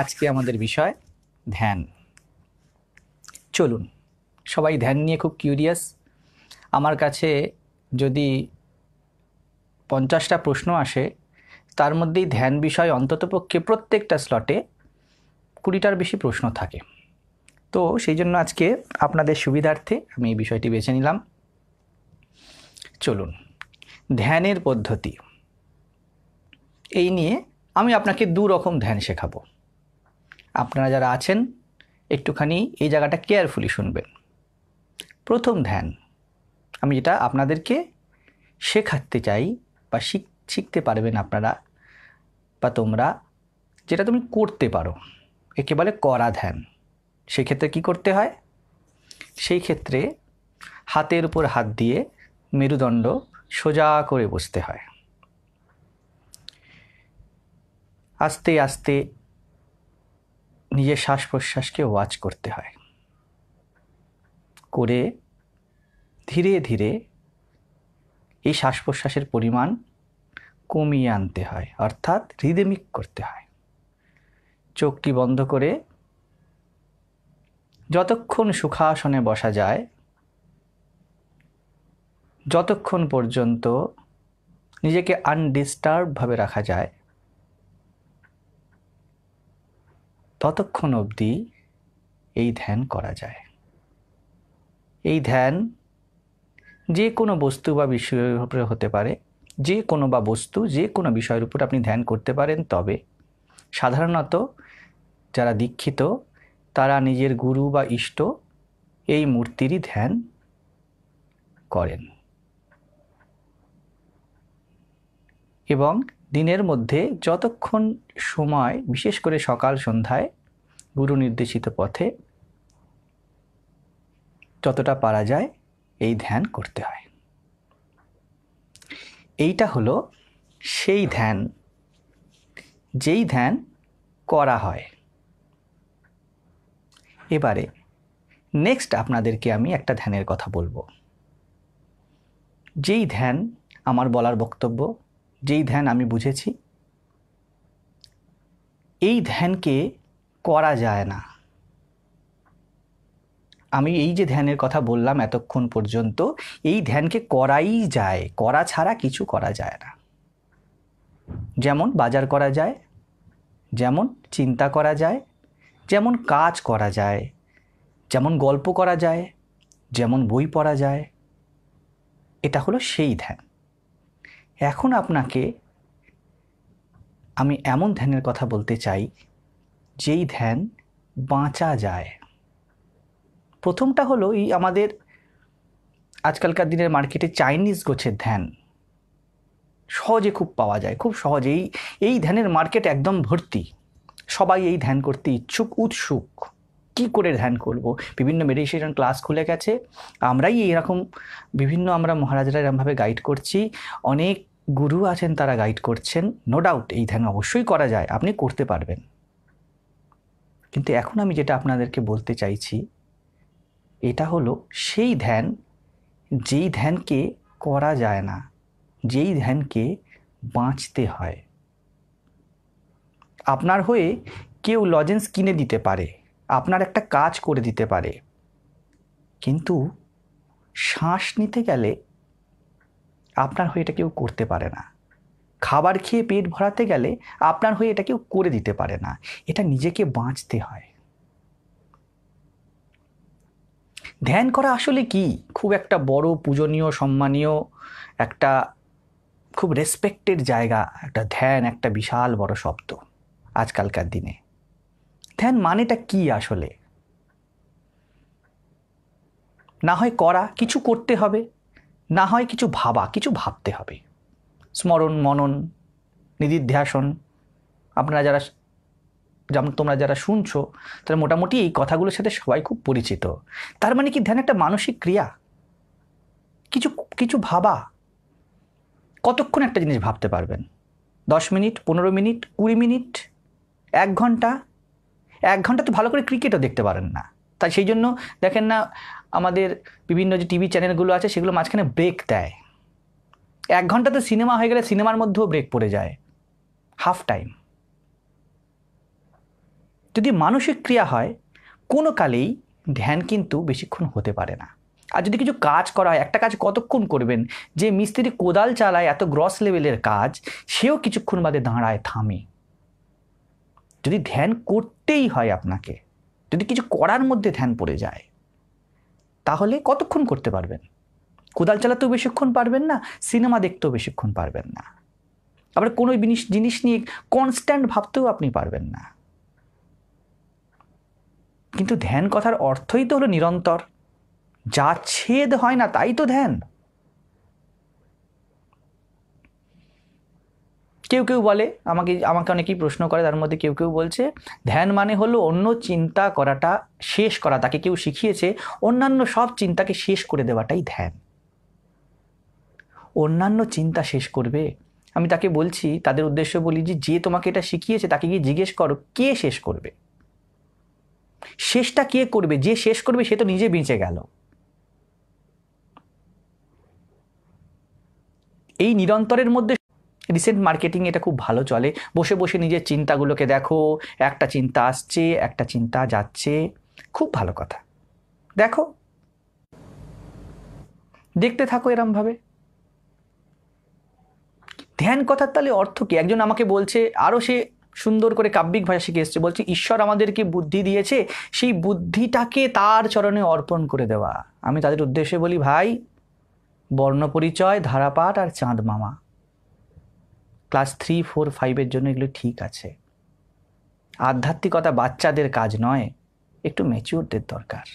আজকে আমাদের বিষয় ধ্যান চলুন সবাই ধ্যান নিয়ে খুব কিউরিয়াস আমার কাছে যদি পঞ্চাশটা প্রশ্ন আসে তার মধ্যেই ধ্যান বিষয় অন্ততপক্ষে প্রত্যেকটা স্লটে কুড়িটার বেশি প্রশ্ন থাকে তো সেই জন্য আজকে আপনাদের সুবিধার্থে আমি এই বিষয়টি বেছে নিলাম চলুন ধ্যানের পদ্ধতি এই নিয়ে আমি আপনাকে দু রকম ধ্যান শেখাবো আপনারা যারা আছেন একটুখানি এই জায়গাটা কেয়ারফুলি শুনবেন প্রথম ধ্যান আমি যেটা আপনাদেরকে শেখাতে চাই বা শিখ শিখতে পারবেন আপনারা বা তোমরা যেটা তুমি করতে পারো একে বলে করা ধ্যান সেক্ষেত্রে কি করতে হয় সেই ক্ষেত্রে হাতের উপর হাত দিয়ে মেরুদণ্ড সোজা করে বসতে হয় আস্তে আস্তে নিজের শ্বাস প্রশ্বাসকে ওয়াচ করতে হয় করে ধীরে ধীরে এই শ্বাস প্রশ্বাসের পরিমাণ কমিয়ে আনতে হয় অর্থাৎ রিদেমিক করতে হয় চোখটি বন্ধ করে যতক্ষণ সুখাসনে বসা যায় যতক্ষণ পর্যন্ত নিজেকে আনডিস্টার্বভাবে রাখা যায় ততক্ষণ অবধি এই ধ্যান করা যায় এই ধ্যান যে কোনো বস্তু বা বিষয়ের উপরে হতে পারে যে কোনো বা বস্তু যে কোনো বিষয়ের উপর আপনি ধ্যান করতে পারেন তবে সাধারণত যারা দীক্ষিত তারা নিজের গুরু বা ইষ্ট এই মূর্তিরই ধ্যান করেন এবং দিনের মধ্যে যতক্ষণ সময় বিশেষ করে সকাল সন্ধ্যায় গুরু নির্দেশিত পথে যতটা পারা যায় এই ধ্যান করতে হয় এইটা হলো সেই ধ্যান যেই ধ্যান করা হয় এবারে নেক্সট আপনাদেরকে আমি একটা ধ্যানের কথা বলবো যেই ধ্যান আমার বলার বক্তব্য যেই ধ্যান আমি বুঝেছি এই ধ্যানকে করা যায় না আমি এই যে ধ্যানের কথা বললাম এতক্ষণ পর্যন্ত এই ধ্যানকে করাই যায় করা ছাড়া কিছু করা যায় না যেমন বাজার করা যায় যেমন চিন্তা করা যায় যেমন কাজ করা যায় যেমন গল্প করা যায় যেমন বই পড়া যায় এটা হলো সেই ধ্যান এখন আপনাকে আমি এমন ধ্যানের কথা বলতে চাই যেই ধ্যান বাঁচা যায় প্রথমটা হলো এই আমাদের আজকালকার দিনের মার্কেটে চাইনিজ গোছের ধ্যান সহজে খুব পাওয়া যায় খুব সহজেই এই ধ্যানের মার্কেট একদম ভর্তি সবাই এই ধ্যান করতে ইচ্ছুক উৎসুক কি করে ধ্যান করব বিভিন্ন মেডিটেশন ক্লাস খুলে গেছে আমরাই এরকম বিভিন্ন আমরা মহারাজরা এরমভাবে গাইড করছি অনেক গুরু আছেন তারা গাইড করছেন নো ডাউট এই ধ্যান অবশ্যই করা যায় আপনি করতে পারবেন কিন্তু এখন আমি যেটা আপনাদেরকে বলতে চাইছি এটা হলো সেই ধ্যান যেই ধ্যানকে করা যায় না যেই ধ্যানকে বাঁচতে হয় আপনার হয়ে কেউ লজেন্স কিনে দিতে পারে আপনার একটা কাজ করে দিতে পারে কিন্তু শ্বাস নিতে গেলে আপনার হয়ে এটা কেউ করতে পারে না খাবার খেয়ে পেট ভরাতে গেলে আপনার হয়ে এটা কেউ করে দিতে পারে না এটা নিজেকে বাঁচতে হয় ধ্যান করা আসলে কি খুব একটা বড় পূজনীয় সম্মানীয় একটা খুব রেসপেক্টেড জায়গা একটা ধ্যান একটা বিশাল বড় শব্দ আজকালকার দিনে ধ্যান মানেটা কি আসলে না হয় করা কিছু করতে হবে না হয় কিছু ভাবা কিছু ভাবতে হবে স্মরণ মনন নিধিধ্যাসন আপনারা যারা যেমন তোমরা যারা শুনছো তারা মোটামুটি এই কথাগুলোর সাথে সবাই খুব পরিচিত তার মানে কি ধ্যান একটা মানসিক ক্রিয়া কিছু কিছু ভাবা কতক্ষণ একটা জিনিস ভাবতে পারবেন দশ মিনিট পনেরো মিনিট কুড়ি মিনিট এক ঘন্টা এক ঘন্টা তো ভালো করে ক্রিকেটও দেখতে পারেন না তাই সেই জন্য দেখেন না আমাদের বিভিন্ন যে টিভি চ্যানেলগুলো আছে সেগুলো মাঝখানে ব্রেক দেয় এক ঘন্টাতে সিনেমা হয়ে গেলে সিনেমার মধ্যেও ব্রেক পড়ে যায় হাফ টাইম যদি মানসিক ক্রিয়া হয় কোনো কালেই ধ্যান কিন্তু বেশিক্ষণ হতে পারে না আর যদি কিছু কাজ করা হয় একটা কাজ কতক্ষণ করবেন যে মিস্ত্রি কোদাল চালায় এত গ্রস লেভেলের কাজ সেও কিছুক্ষণ বাদে দাঁড়ায় থামে যদি ধ্যান করতেই হয় আপনাকে যদি কিছু করার মধ্যে ধ্যান পড়ে যায় তাহলে কতক্ষণ করতে পারবেন কোদাল চালাতেও বেশিক্ষণ পারবেন না সিনেমা দেখতেও বেশিক্ষণ পারবেন না আবার কোনো জিনিস জিনিস নিয়ে কনস্ট্যান্ট ভাবতেও আপনি পারবেন না কিন্তু ধ্যান কথার অর্থই তো হলো নিরন্তর যা ছেদ হয় না তাই তো ধ্যান কেউ কেউ বলে আমাকে আমাকে অনেকেই প্রশ্ন করে তার মধ্যে কেউ কেউ বলছে ধ্যান মানে হলো অন্য চিন্তা করাটা শেষ করা তাকে কেউ শিখিয়েছে অন্যান্য সব চিন্তাকে শেষ করে দেওয়াটাই ধ্যান অন্যান্য চিন্তা শেষ করবে আমি তাকে বলছি তাদের উদ্দেশ্য বলি যে যে তোমাকে এটা শিখিয়েছে তাকে গিয়ে জিজ্ঞেস করো কে শেষ করবে শেষটা কে করবে যে শেষ করবে সে তো নিজে বেঁচে গেল এই নিরন্তরের মধ্যে রিসেন্ট মার্কেটিং এটা খুব ভালো চলে বসে বসে নিজের চিন্তাগুলোকে দেখো একটা চিন্তা আসছে একটা চিন্তা যাচ্ছে খুব ভালো কথা দেখো দেখতে থাকো এরমভাবে ধ্যান কথার তাহলে অর্থ কি একজন আমাকে বলছে আরও সে সুন্দর করে কাব্যিক ভাষা শিখে এসছে বলছে ঈশ্বর আমাদেরকে বুদ্ধি দিয়েছে সেই বুদ্ধিটাকে তার চরণে অর্পণ করে দেওয়া আমি তাদের উদ্দেশ্যে বলি ভাই বর্ণপরিচয় ধারাপাঠ আর চাঁদ মামা ক্লাস থ্রি ফোর ফাইভের জন্য এগুলো ঠিক আছে আধ্যাত্মিকতা বাচ্চাদের কাজ নয় একটু ম্যাচিওরদের দরকার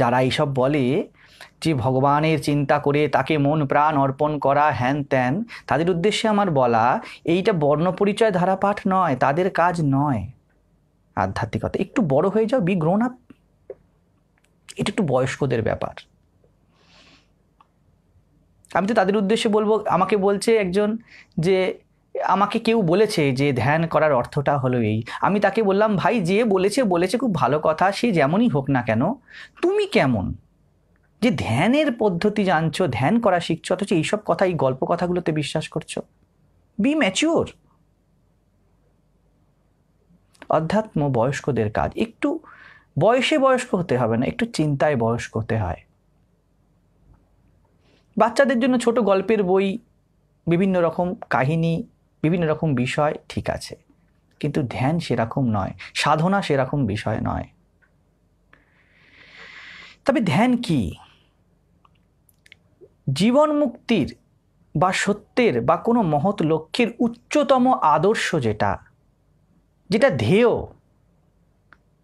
যারা এইসব বলে যে ভগবানের চিন্তা করে তাকে মন প্রাণ অর্পণ করা হ্যান ত্যান তাদের উদ্দেশ্যে আমার বলা এইটা বর্ণপরিচয় ধারাপাঠ নয় তাদের কাজ নয় আধ্যাত্মিকতা একটু বড় হয়ে যাও বি গ্রোন আপ এটা একটু বয়স্কদের ব্যাপার আমি তো তাদের উদ্দেশ্যে বলবো আমাকে বলছে একজন যে আমাকে কেউ বলেছে যে ধ্যান করার অর্থটা হলো এই আমি তাকে বললাম ভাই যে বলেছে বলেছে খুব ভালো কথা সে যেমনই হোক না কেন তুমি কেমন যে ধ্যানের পদ্ধতি জানছো ধ্যান করা শিখছো অথচ এইসব কথা এই গল্প কথাগুলোতে বিশ্বাস করছো বি ম্যাচিওর অধ্যাত্ম বয়স্কদের কাজ একটু বয়সে বয়স্ক হতে হবে না একটু চিন্তায় বয়স্ক হতে হয় বাচ্চাদের জন্য ছোট গল্পের বই বিভিন্ন রকম কাহিনী বিভিন্ন রকম বিষয় ঠিক আছে কিন্তু ধ্যান সেরকম নয় সাধনা সেরকম বিষয় নয় তবে ধ্যান কি জীবন মুক্তির বা সত্যের বা কোনো মহৎ লক্ষ্যের উচ্চতম আদর্শ যেটা যেটা ধ্যেয়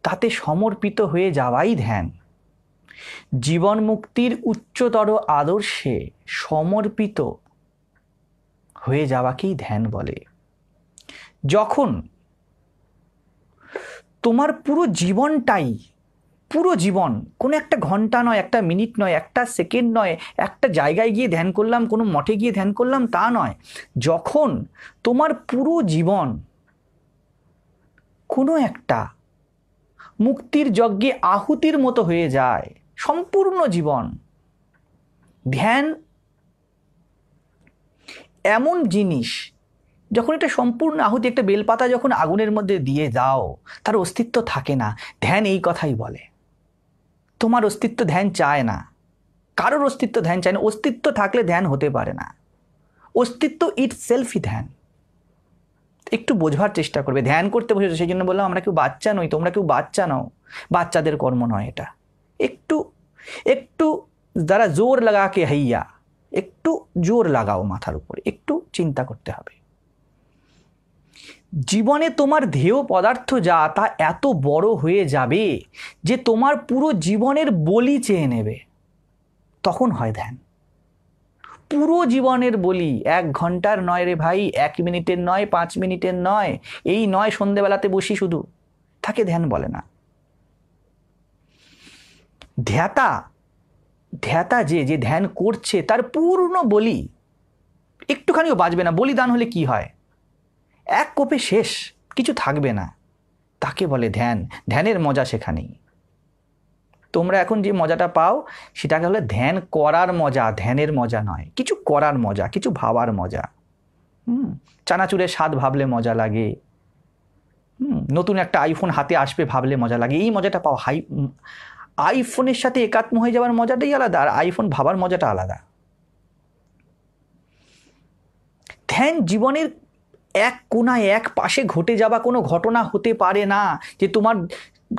তাতে সমর্পিত হয়ে যাওয়াই ধ্যান জীবন মুক্তির উচ্চতর আদর্শে সমর্পিত হয়ে যাওয়াকেই ধ্যান বলে যখন তোমার পুরো জীবনটাই পুরো জীবন কোনো একটা ঘন্টা নয় একটা মিনিট নয় একটা সেকেন্ড নয় একটা জায়গায় গিয়ে ধ্যান করলাম কোনো মঠে গিয়ে ধ্যান করলাম তা নয় যখন তোমার পুরো জীবন কোনো একটা মুক্তির যজ্ঞে আহুতির মতো হয়ে যায় সম্পূর্ণ জীবন ধ্যান এমন জিনিস যখন এটা সম্পূর্ণ আহুতি একটা বেলপাতা যখন আগুনের মধ্যে দিয়ে দাও তার অস্তিত্ব থাকে না ধ্যান এই কথাই বলে তোমার অস্তিত্ব ধ্যান চায় না কারোর অস্তিত্ব ধ্যান চায় না অস্তিত্ব থাকলে ধ্যান হতে পারে না অস্তিত্ব ইট সেলফি ধ্যান একটু বোঝবার চেষ্টা করবে ধ্যান করতে বসেছো সেই জন্য বললাম আমরা কেউ বাচ্চা নই তোমরা কেউ বাচ্চা নও বাচ্চাদের কর্ম নয় এটা একটু একটু যারা জোর লাগাকে হাইয়া একটু জোর লাগাও মাথার উপরে একটু চিন্তা করতে হবে জীবনে তোমার ধেয় পদার্থ যা তা এত বড় হয়ে যাবে যে তোমার পুরো জীবনের বলি চেয়ে নেবে তখন হয় ধ্যান পুরো জীবনের বলি এক ঘন্টার নয় রে ভাই এক মিনিটের নয় পাঁচ মিনিটের নয় এই নয় সন্ধেবেলাতে বসি শুধু তাকে ধ্যান বলে না ধ্যাতা ধ্যাতা যে যে ধ্যান করছে তার পূর্ণ বলি একটুখানিও বাঁচবে না বলিদান হলে কি হয় এক কোপে শেষ কিছু থাকবে না তাকে বলে ধ্যান ধ্যানের মজা সেখানেই তোমরা এখন যে মজাটা পাও সেটাকে হলে ধ্যান করার মজা ধ্যানের মজা নয় কিছু করার মজা কিছু ভাবার মজা হুম চানাচুরের স্বাদ ভাবলে মজা লাগে নতুন একটা আইফোন হাতে আসবে ভাবলে মজা লাগে এই মজাটা পাও হাই আইফোনের সাথে একাত্ম হয়ে যাওয়ার মজাটাই আলাদা আর আইফোন ভাবার মজাটা আলাদা ধ্যান জীবনের এক কোনায় এক পাশে ঘটে যাওয়া কোনো ঘটনা হতে পারে না যে তোমার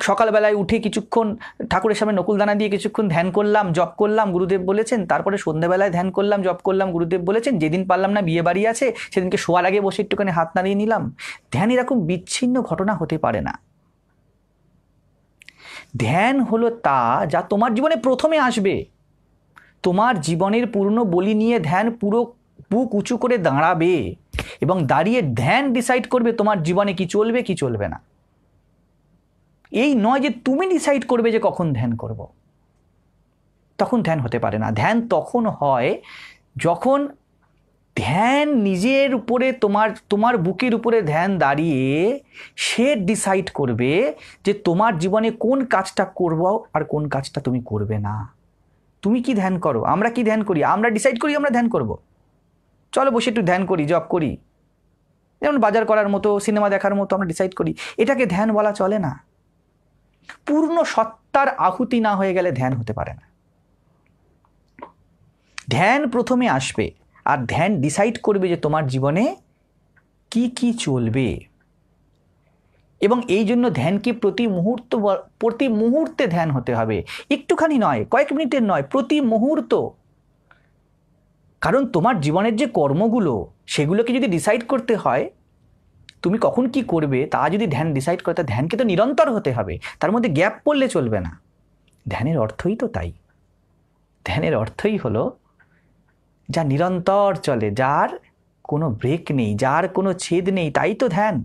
সকালবেলায় উঠে কিছুক্ষণ ঠাকুরের সামনে নকুলদানা দিয়ে কিছুক্ষণ ধ্যান করলাম জপ করলাম গুরুদেব বলেছেন তারপরে সন্ধ্যাবেলায় ধ্যান করলাম জপ করলাম গুরুদেব বলেছেন যেদিন পারলাম না বিয়ে বাড়ি আছে সেদিনকে শোয়ার আগে বসে একটুখানি হাত নাড়িয়ে নিলাম ধ্যান এরকম বিচ্ছিন্ন ঘটনা হতে পারে না ধ্যান হলো তা যা তোমার জীবনে প্রথমে আসবে তোমার জীবনের পূর্ণ বলি নিয়ে ধ্যান পুরো বুক উঁচু করে দাঁড়াবে এবং দাঁড়িয়ে ধ্যান ডিসাইড করবে তোমার জীবনে কি চলবে কি চলবে না এই নয় যে তুমি ডিসাইড করবে যে কখন ধ্যান করব। তখন ধ্যান হতে পারে না ধ্যান তখন হয় যখন ধ্যান নিজের উপরে তোমার তোমার বুকের উপরে ধ্যান দাঁড়িয়ে সে ডিসাইড করবে যে তোমার জীবনে কোন কাজটা করব আর কোন কাজটা তুমি করবে না তুমি কি ধ্যান করো আমরা কি ধ্যান করি আমরা ডিসাইড করি আমরা ধ্যান করব। চলো বসে একটু ধ্যান করি জব করি যেমন বাজার করার মতো সিনেমা দেখার মতো আমরা ডিসাইড করি এটাকে ধ্যান বলা চলে না পূর্ণ সত্তার আহুতি না হয়ে গেলে ধ্যান হতে পারে না ধ্যান প্রথমে আসবে আর ধ্যান ডিসাইড করবে যে তোমার জীবনে কি কি চলবে এবং এই জন্য ধ্যানকে প্রতি মুহূর্ত প্রতি মুহূর্তে ধ্যান হতে হবে একটুখানি নয় কয়েক মিনিটের নয় প্রতি মুহূর্ত কারণ তোমার জীবনের যে কর্মগুলো সেগুলোকে যদি ডিসাইড করতে হয় তুমি কখন কি করবে তা যদি ধ্যান ডিসাইড করে তা ধ্যানকে তো নিরন্তর হতে হবে তার মধ্যে গ্যাপ পড়লে চলবে না ধ্যানের অর্থই তো তাই ধ্যানের অর্থই হলো যা নিরন্তর চলে যার কোনো ব্রেক নেই যার কোনো ছেদ নেই তাই তো ধ্যান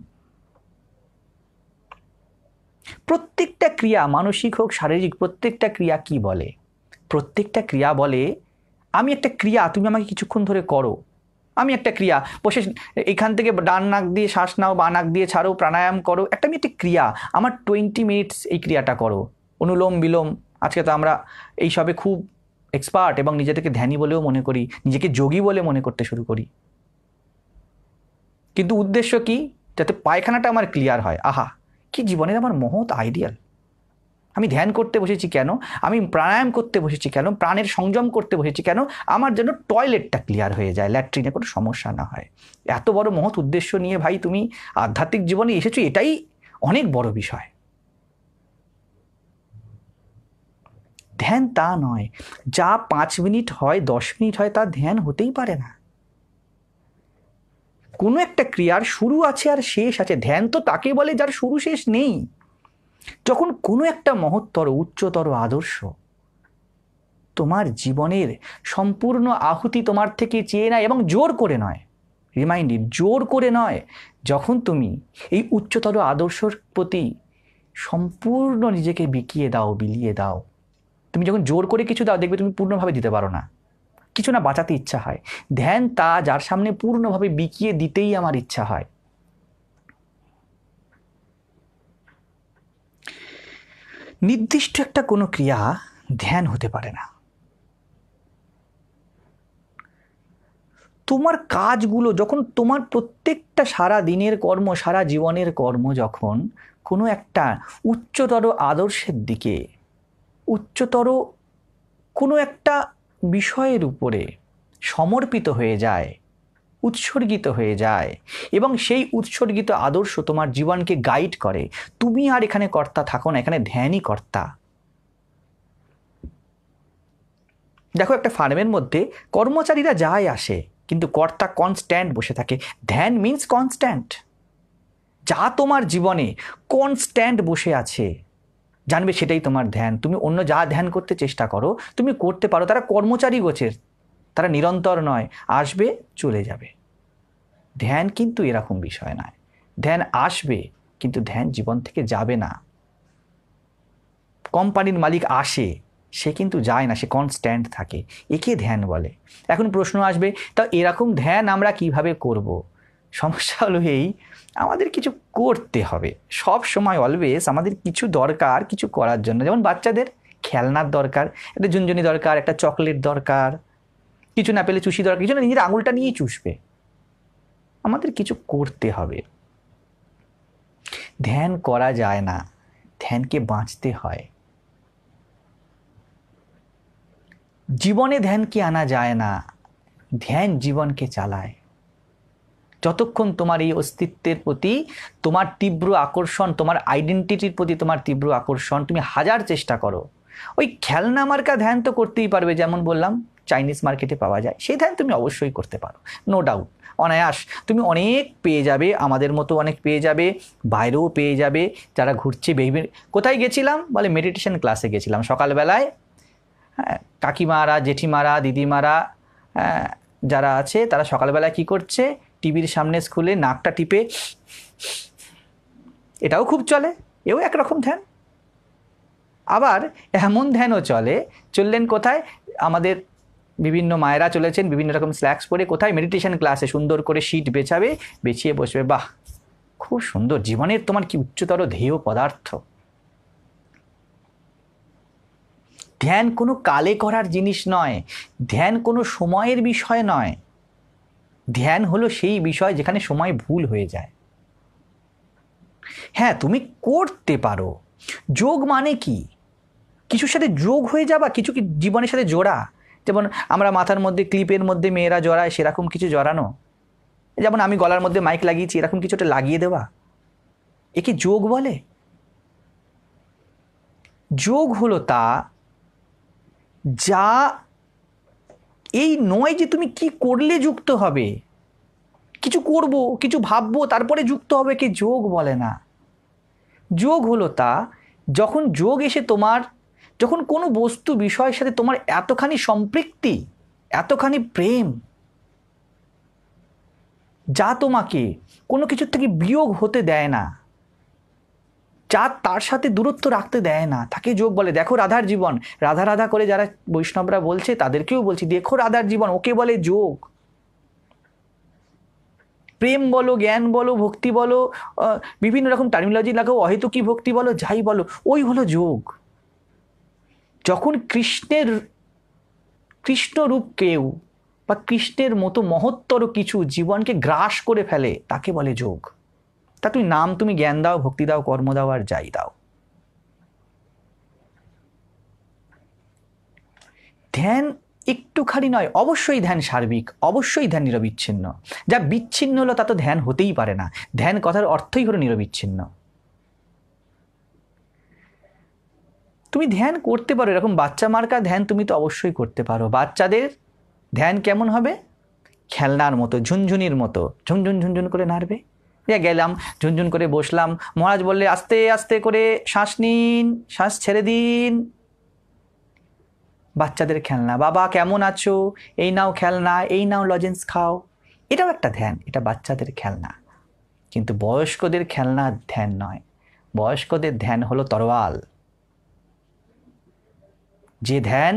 প্রত্যেকটা ক্রিয়া মানসিক হোক শারীরিক প্রত্যেকটা ক্রিয়া কি বলে প্রত্যেকটা ক্রিয়া বলে আমি একটা ক্রিয়া তুমি আমাকে কিছুক্ষণ ধরে করো আমি একটা ক্রিয়া বসে এখান থেকে ডান নাক দিয়ে শ্বাস নাও বা নাক দিয়ে ছাড়ো প্রাণায়াম করো একটা আমি একটা ক্রিয়া আমার টোয়েন্টি মিনিটস এই ক্রিয়াটা করো অনুলোম বিলোম আজকে তো আমরা এইসবে খুব এক্সপার্ট এবং নিজেদেরকে ধ্যানী বলেও মনে করি নিজেকে যোগী বলে মনে করতে শুরু করি কিন্তু উদ্দেশ্য কি যাতে পায়খানাটা আমার ক্লিয়ার হয় আহা কি জীবনের আমার মহৎ আইডিয়াল আমি ধ্যান করতে বসেছি কেন আমি প্রাণায়াম করতে বসেছি কেন প্রাণের সংযম করতে বসেছি কেন আমার যেন টয়লেটটা ক্লিয়ার হয়ে যায় ল্যাট্রিনে কোনো সমস্যা না হয় এত বড় মহৎ উদ্দেশ্য নিয়ে ভাই তুমি আধ্যাত্মিক জীবনে এসেছো এটাই অনেক বড় বিষয় ধ্যান তা নয় যা পাঁচ মিনিট হয় দশ মিনিট হয় তা ধ্যান হতেই পারে না কোনো একটা ক্রিয়ার শুরু আছে আর শেষ আছে ধ্যান তো তাকে বলে যার শুরু শেষ নেই যখন কোনো একটা মহত্তর উচ্চতর আদর্শ তোমার জীবনের সম্পূর্ণ আহুতি তোমার থেকে চেয়ে নেয় এবং জোর করে নয় রিমাইন্ডেড জোর করে নয় যখন তুমি এই উচ্চতর আদর্শর প্রতি সম্পূর্ণ নিজেকে বিকিয়ে দাও বিলিয়ে দাও তুমি যখন জোর করে কিছু দাও দেখবে তুমি পূর্ণভাবে দিতে পারো না কিছু না বাঁচাতে ইচ্ছা হয় ধ্যান তা যার সামনে পূর্ণভাবে বিকিয়ে দিতেই আমার ইচ্ছা হয় নির্দিষ্ট একটা কোনো ক্রিয়া ধ্যান হতে পারে না তোমার কাজগুলো যখন তোমার প্রত্যেকটা সারা দিনের কর্ম সারা জীবনের কর্ম যখন কোনো একটা উচ্চতর আদর্শের দিকে উচ্চতর কোনো একটা বিষয়ের উপরে সমর্পিত হয়ে যায় উৎসর্গিত হয়ে যায় এবং সেই উৎসর্গিত আদর্শ তোমার জীবনকে গাইড করে তুমি আর এখানে কর্তা থাকো না এখানে ধ্যানই কর্তা দেখো একটা ফার্মের মধ্যে কর্মচারীরা যায় আসে কিন্তু কর্তা কনস্ট্যান্ট বসে থাকে ধ্যান মিন্স কনস্ট্যান্ট যা তোমার জীবনে কনস্ট্যান্ট বসে আছে জানবে সেটাই তোমার ধ্যান তুমি অন্য যা ধ্যান করতে চেষ্টা করো তুমি করতে পারো তারা কর্মচারী গোছের তারা নিরন্তর নয় আসবে চলে যাবে ধ্যান কিন্তু এরকম বিষয় নয় ধ্যান আসবে কিন্তু ধ্যান জীবন থেকে যাবে না কোম্পানির মালিক আসে সে কিন্তু যায় না সে কনস্ট্যান্ট থাকে একে ধ্যান বলে এখন প্রশ্ন আসবে তা এরকম ধ্যান আমরা কিভাবে করব। সমস্যা হলো এই আমাদের কিছু করতে হবে সব সময় অলওয়েজ আমাদের কিছু দরকার কিছু করার জন্য যেমন বাচ্চাদের খেলনার দরকার একটা ঝুনঝুনি দরকার একটা চকলেট দরকার কিছু না পেলে চুষি দরকার কিছু না নিজের আঙুলটা নিয়েই চুষবে আমাদের কিছু করতে হবে ধ্যান করা যায় না ধ্যানকে বাঁচতে হয় জীবনে ধ্যানকে আনা যায় না ধ্যান জীবনকে চালায় যতক্ষণ তোমার এই অস্তিত্বের প্রতি তোমার তীব্র আকর্ষণ তোমার আইডেন্টিটির প্রতি তোমার তীব্র আকর্ষণ তুমি হাজার চেষ্টা করো ওই খেলনা মার্কা ধ্যান তো করতেই পারবে যেমন বললাম চাইনিজ মার্কেটে পাওয়া যায় সেই ধ্যান তুমি অবশ্যই করতে পারো নো ডাউট অনায়াস তুমি অনেক পেয়ে যাবে আমাদের মতো অনেক পেয়ে যাবে বাইরেও পেয়ে যাবে যারা ঘুরছে বেবি কোথায় গেছিলাম বলে মেডিটেশন ক্লাসে গেছিলাম সকালবেলায় হ্যাঁ কাকিমারা জেঠিমারা দিদিমারা হ্যাঁ, যারা আছে তারা সকালবেলায় কি করছে টিভির সামনে স্কুলে নাকটা টিপে এটাও খুব চলে এও একরকম ধ্যান আবার এমন ধ্যানও চলে চললেন কোথায় আমাদের বিভিন্ন মায়েরা চলেছেন বিভিন্ন রকম স্ল্যাক্স পরে কোথায় মেডিটেশন ক্লাসে সুন্দর করে সিট বেছাবে বেছিয়ে বসবে বাহ খুব সুন্দর জীবনের তোমার কি উচ্চতর ধেয় পদার্থ ধ্যান কোনো কালে করার জিনিস নয় ধ্যান কোনো সময়ের বিষয় নয় ধ্যান হলো সেই বিষয় যেখানে সময় ভুল হয়ে যায় হ্যাঁ তুমি করতে পারো যোগ মানে কি কিছুর সাথে যোগ হয়ে যাবা কিছু কি জীবনের সাথে জোড়া যেমন আমরা মাথার মধ্যে ক্লিপের মধ্যে মেয়েরা জড়ায় সেরকম কিছু জড়ানো যেমন আমি গলার মধ্যে মাইক লাগিয়েছি এরকম কিছু কিছুটা লাগিয়ে দেওয়া একে যোগ বলে যোগ হলো তা যা এই নয় যে তুমি কি করলে যুক্ত হবে কিছু করব কিছু ভাববো তারপরে যুক্ত হবে কে যোগ বলে না যোগ হলো তা যখন যোগ এসে তোমার যখন কোনো বস্তু বিষয়ের সাথে তোমার এতখানি সম্পৃক্তি এতখানি প্রেম যা তোমাকে কোনো কিছুর থেকে বিয়োগ হতে দেয় না চাঁদ তার সাথে দূরত্ব রাখতে দেয় না তাকে যোগ বলে দেখো রাধার জীবন রাধা রাধা করে যারা বৈষ্ণবরা বলছে তাদেরকেও বলছি দেখো রাধার জীবন ওকে বলে যোগ প্রেম বলো জ্ঞান বলো ভক্তি বলো বিভিন্ন রকম টার্মিনোলজি লাগাও কি ভক্তি বলো যাই বলো ওই হলো যোগ যখন কৃষ্ণের কৃষ্ণরূপ কেউ বা কৃষ্ণের মতো মহত্তর কিছু জীবনকে গ্রাস করে ফেলে তাকে বলে যোগ তা তুমি নাম তুমি জ্ঞান দাও ভক্তি দাও কর্ম দাও আর যাই দাও ধ্যান একটুখানি নয় অবশ্যই ধ্যান সার্বিক অবশ্যই ধ্যান নিরবিচ্ছিন্ন যা বিচ্ছিন্ন হলো তা তো ধ্যান হতেই পারে না ধ্যান কথার অর্থই হলো নিরবিচ্ছিন্ন তুমি ধ্যান করতে পারো এরকম বাচ্চা মার্কা ধ্যান তুমি তো অবশ্যই করতে পারো বাচ্চাদের ধ্যান কেমন হবে খেলনার মতো ঝুনঝুনির মতো ঝুনঝুন ঝুনঝুন করে নাড়বে গেলাম ঝুনঝুন করে বসলাম মহারাজ বললে আস্তে আস্তে করে শ্বাস নিন শ্বাস ছেড়ে দিন বাচ্চাদের খেলনা বাবা কেমন আছো এই নাও খেলনা এই নাও লজেন্স খাও এটাও একটা ধ্যান এটা বাচ্চাদের খেলনা কিন্তু বয়স্কদের খেলনা ধ্যান নয় বয়স্কদের ধ্যান হলো তরোয়াল যে ধ্যান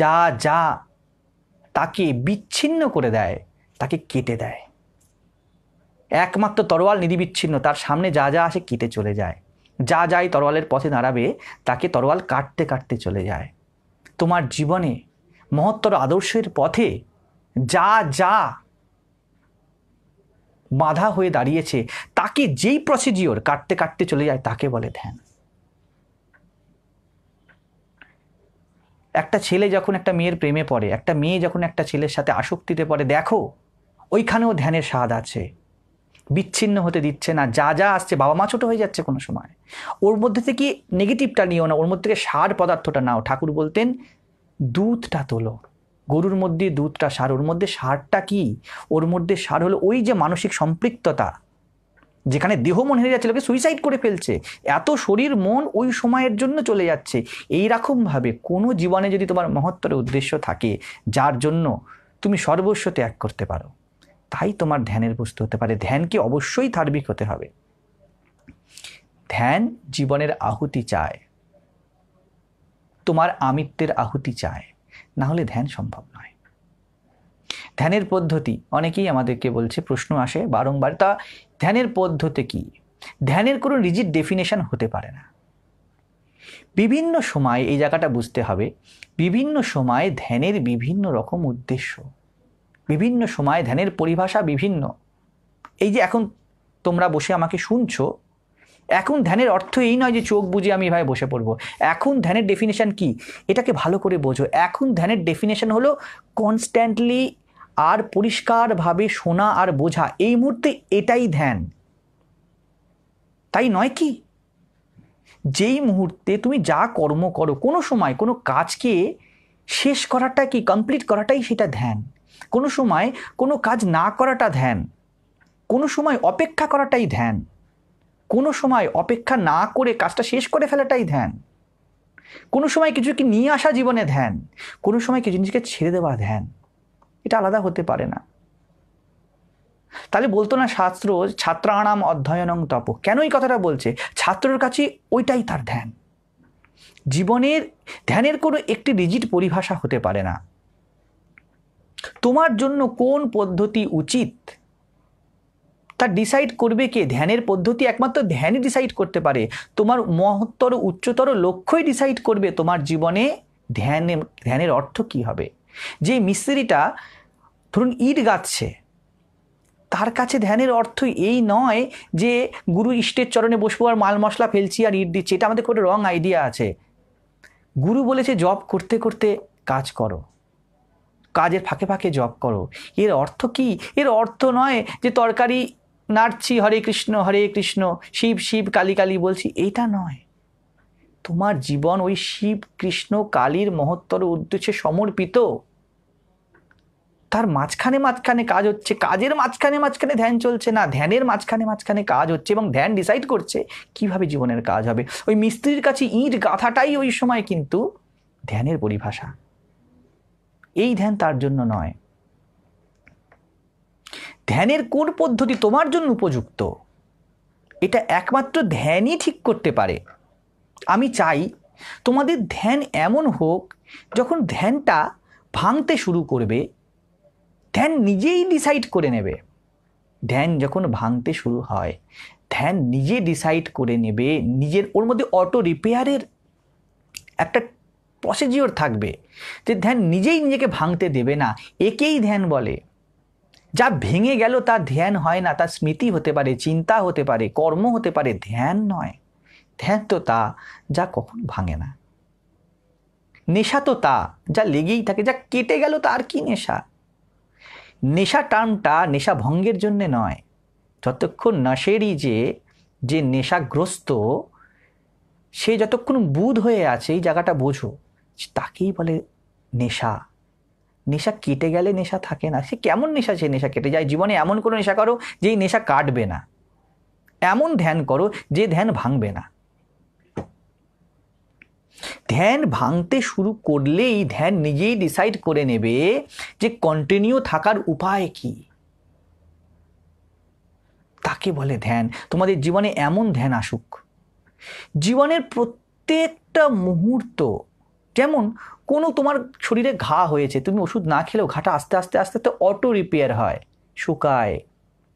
যা যা তাকে বিচ্ছিন্ন করে দেয় তাকে কেটে দেয় একমাত্র তরোয়াল নিরিবিচ্ছিন্ন তার সামনে যা যা আসে কেটে চলে যায় যা যাই তরোয়ালের পথে দাঁড়াবে তাকে তরোয়াল কাটতে কাটতে চলে যায় তোমার জীবনে মহত্তর আদর্শের পথে যা যা বাধা হয়ে দাঁড়িয়েছে তাকে যেই প্রসিডিওর কাটতে কাটতে চলে যায় তাকে বলে ধ্যান একটা ছেলে যখন একটা মেয়ের প্রেমে পড়ে একটা মেয়ে যখন একটা ছেলের সাথে আসক্তিতে পড়ে দেখো ওইখানেও ধ্যানের স্বাদ আছে বিচ্ছিন্ন হতে দিচ্ছে না যা যা আসছে বাবা মা ছোটো হয়ে যাচ্ছে কোনো সময় ওর মধ্যে থেকে নেগেটিভটা নিও না ওর মধ্যে থেকে সার পদার্থটা নাও ঠাকুর বলতেন দুধটা তোলো গরুর মধ্যে দুধটা সার ওর মধ্যে সারটা কি ওর মধ্যে সার হলো ওই যে মানসিক সম্পৃক্ততা যেখানে দেহ মন হেরে যাচ্ছে লোকে সুইসাইড করে ফেলছে এত শরীর মন ওই সময়ের জন্য চলে যাচ্ছে এই রকমভাবে কোনো জীবনে যদি তোমার মহত্তর উদ্দেশ্য থাকে যার জন্য তুমি সর্বস্ব ত্যাগ করতে পারো তাই তোমার ধ্যানের বস্তু হতে পারে ধ্যানকে অবশ্যই ধার্মিক হতে হবে ধ্যান জীবনের আহুতি চায় তোমার আমিত্বের আহুতি চায় না হলে ধ্যান সম্ভব নয় ধ্যানের পদ্ধতি অনেকেই আমাদেরকে বলছে প্রশ্ন আসে বারংবার তা ধ্যানের পদ্ধতি কি ধ্যানের কোনো রিজিট ডেফিনেশন হতে পারে না বিভিন্ন সময় এই জায়গাটা বুঝতে হবে বিভিন্ন সময় ধ্যানের বিভিন্ন রকম উদ্দেশ্য বিভিন্ন সময় ধ্যানের পরিভাষা বিভিন্ন এই যে এখন তোমরা বসে আমাকে শুনছো এখন ধ্যানের অর্থ এই নয় যে চোখ বুঝে আমি এভাবে বসে পড়বো এখন ধ্যানের ডেফিনেশান কি এটাকে ভালো করে বোঝো এখন ধ্যানের ডেফিনেশান হলো কনস্ট্যান্টলি আর পরিষ্কারভাবে শোনা আর বোঝা এই মুহূর্তে এটাই ধ্যান তাই নয় কি যেই মুহূর্তে তুমি যা কর্ম করো কোনো সময় কোনো কাজকে শেষ করাটা কি কমপ্লিট করাটাই সেটা ধ্যান কোনো সময় কোনো কাজ না করাটা ধ্যান কোনো সময় অপেক্ষা করাটাই ধ্যান কোনো সময় অপেক্ষা না করে কাজটা শেষ করে ফেলাটাই ধ্যান কোনো সময় কিছুকে নিয়ে আসা জীবনে ধ্যান কোনো সময় কিছু জিনিসকে ছেড়ে দেওয়া ধ্যান এটা আলাদা হতে পারে না তাহলে বলতো না শাস্ত্র ছাত্রাণাম অধ্যয়নং তপ কেন এই কথাটা বলছে ছাত্রের কাছে ওইটাই তার ধ্যান জীবনের ধ্যানের কোনো একটি রিজিট পরিভাষা হতে পারে না তোমার জন্য কোন পদ্ধতি উচিত তা ডিসাইড করবে কে ধ্যানের পদ্ধতি একমাত্র ধ্যানই ডিসাইড করতে পারে তোমার মহত্তর উচ্চতর লক্ষ্যই ডিসাইড করবে তোমার জীবনে ধ্যানে ধ্যানের অর্থ কি হবে যে মিস্ত্রিটা ধরুন ইট গাচ্ছে তার কাছে ধ্যানের অর্থ এই নয় যে গুরু ইষ্টের চরণে বসবো আর মাল মশলা ফেলছি আর ইট দিচ্ছি এটা আমাদের কোনো রং আইডিয়া আছে গুরু বলেছে জব করতে করতে কাজ করো কাজের ফাঁকে ফাঁকে জপ করো এর অর্থ কি এর অর্থ নয় যে তরকারি নাড়ছি হরে কৃষ্ণ হরে কৃষ্ণ শিব শিব কালী কালী বলছি এটা নয় তোমার জীবন ওই শিব কৃষ্ণ কালীর মহত্তর উদ্দেশ্যে সমর্পিত তার মাঝখানে মাঝখানে কাজ হচ্ছে কাজের মাঝখানে মাঝখানে ধ্যান চলছে না ধ্যানের মাঝখানে মাঝখানে কাজ হচ্ছে এবং ধ্যান ডিসাইড করছে কিভাবে জীবনের কাজ হবে ওই মিস্ত্রির কাছে ইট গাঁথাটাই ওই সময় কিন্তু ধ্যানের পরিভাষা এই ধ্যান তার জন্য নয় ধ্যানের কোন পদ্ধতি তোমার জন্য উপযুক্ত এটা একমাত্র ধ্যানই ঠিক করতে পারে আমি চাই তোমাদের ধ্যান এমন হোক যখন ধ্যানটা ভাঙতে শুরু করবে ধ্যান নিজেই ডিসাইড করে নেবে ধ্যান যখন ভাঙতে শুরু হয় ধ্যান নিজে ডিসাইড করে নেবে নিজের ওর মধ্যে অটো রিপেয়ারের একটা প্রসিজিওর থাকবে যে ধ্যান নিজেই নিজেকে ভাঙতে দেবে না একেই ধ্যান বলে যা ভেঙে গেল তা ধ্যান হয় না তার স্মৃতি হতে পারে চিন্তা হতে পারে কর্ম হতে পারে ধ্যান নয় ধ্যান তো তা যা কখন ভাঙে না নেশা তো তা যা লেগেই থাকে যা কেটে গেল তার কি নেশা নেশা টার্মটা নেশা ভঙ্গের জন্যে নয় যতক্ষণ নাশেরই যে যে নেশাগ্রস্ত সে যতক্ষণ বুধ হয়ে আছে এই জায়গাটা বোঝো তাকেই বলে নেশা নেশা কেটে গেলে নেশা থাকে না সে কেমন নেশা সে নেশা কেটে যায় জীবনে এমন কোনো নেশা করো যেই নেশা কাটবে না এমন ধ্যান করো যে ধ্যান ভাঙবে না ধ্যান ভাঙতে শুরু করলেই ধ্যান নিজেই ডিসাইড করে নেবে যে কন্টিনিউ থাকার উপায় কি তাকে বলে ধ্যান তোমাদের জীবনে এমন ধ্যান আসুক জীবনের প্রত্যেকটা মুহূর্ত যেমন কোনো তোমার শরীরে ঘা হয়েছে তুমি ওষুধ না খেলেও ঘাটা আস্তে আস্তে আস্তে আস্তে অটো রিপেয়ার হয় শুকায়